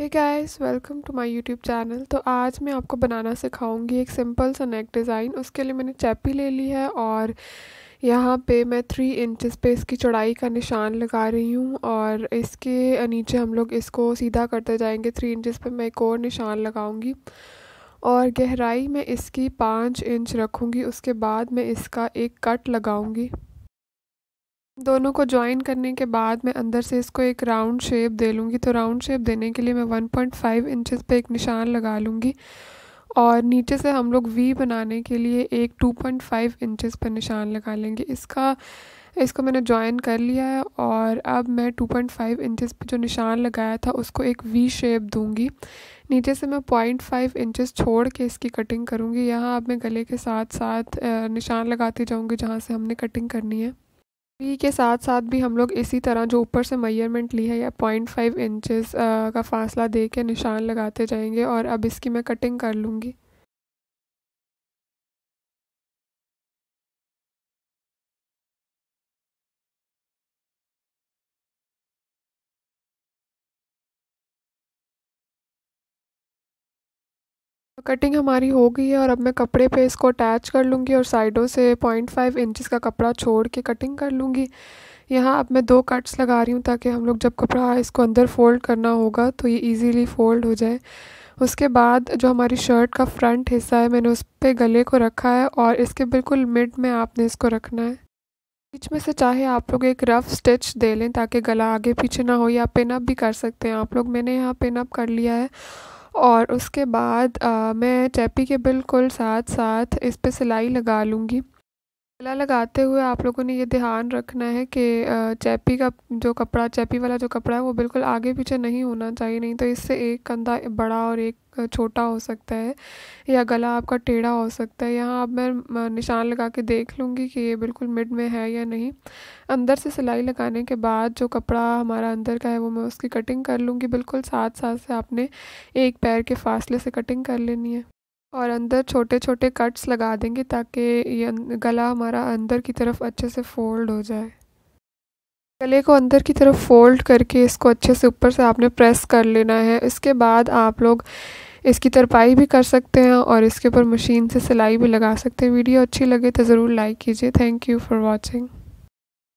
hey guys welcome to my YouTube channel तो आज मैं आपको बनाना सिखाऊंगी एक सिंपल सा नेक डिज़ाइन उसके लिए मैंने चैपी ले ली है और यहाँ पे मैं थ्री इंचेस पे इसकी चौड़ाई का निशान लगा रही हूँ और इसके नीचे हम लोग इसको सीधा करते जाएंगे थ्री इंचेस पे मैं एक और निशान लगाऊँगी और गहराई में इसकी पाँच इंच रखूँगी उसके बाद मैं इसका एक कट लगाऊँगी दोनों को ज्वाइन करने के बाद मैं अंदर से इसको एक राउंड शेप दे लूँगी तो राउंड शेप देने के लिए मैं 1.5 पॉइंट इंचज़ पर एक निशान लगा लूँगी और नीचे से हम लोग वी बनाने के लिए एक 2.5 पॉइंट इंचज़ पर निशान लगा लेंगे इसका इसको मैंने ज्वाइन कर लिया है और अब मैं 2.5 पॉइंट इंचज़ पर जो निशान लगाया था उसको एक वी शेप दूँगी नीचे से मैं पॉइंट फाइव इंचज़ छोड़ के इसकी कटिंग करूँगी यहाँ अब मैं गले के साथ साथ निशान लगाती जाऊँगी जहाँ से हमने कटिंग करनी है पी के साथ साथ भी हम लोग इसी तरह जो ऊपर से मैयरमेंट ली है या पॉइंट फाइव इंचज़ का फासला दे के निशान लगाते जाएंगे और अब इसकी मैं कटिंग कर लूँगी कटिंग हमारी हो गई है और अब मैं कपड़े पे इसको अटैच कर लूँगी और साइडों से पॉइंट फाइव इंचज़ का कपड़ा छोड़ के कटिंग कर लूँगी यहाँ अब मैं दो कट्स लगा रही हूँ ताकि हम लोग जब कपड़ा इसको अंदर फ़ोल्ड करना होगा तो ये इजीली फ़ोल्ड हो जाए उसके बाद जो हमारी शर्ट का फ्रंट हिस्सा है मैंने उस पर गले को रखा है और इसके बिल्कुल मिड में आपने इसको रखना है बीच में से चाहे आप लोग एक रफ़ स्टिच दे लें ताकि गला आगे पीछे ना हो या पिनअप भी कर सकते हैं आप लोग मैंने यहाँ पिनअप कर लिया है और उसके बाद मैं चैपी के बिल्कुल साथ साथ इस पर सिलाई लगा लूँगी गला लगाते हुए आप लोगों ने ये ध्यान रखना है कि चैपी का जो कपड़ा चैपी वाला जो कपड़ा है वो बिल्कुल आगे पीछे नहीं होना चाहिए नहीं तो इससे एक कंधा बड़ा और एक छोटा हो सकता है या गला आपका टेढ़ा हो सकता है यहाँ अब मैं निशान लगा के देख लूँगी कि ये बिल्कुल मिड में है या नहीं अंदर से सिलाई लगाने के बाद जो कपड़ा हमारा अंदर का है वो मैं उसकी कटिंग कर लूँगी बिल्कुल साथ साथ से आपने एक पैर के फासले से कटिंग कर लेनी है और अंदर छोटे छोटे कट्स लगा देंगे ताकि ये अं, गला हमारा अंदर की तरफ अच्छे से फोल्ड हो जाए गले को अंदर की तरफ फोल्ड करके इसको अच्छे से ऊपर से आपने प्रेस कर लेना है इसके बाद आप लोग इसकी तरपाई भी कर सकते हैं और इसके ऊपर मशीन से सिलाई भी लगा सकते हैं वीडियो अच्छी लगे तो ज़रूर लाइक कीजिए थैंक यू फॉर वॉचिंग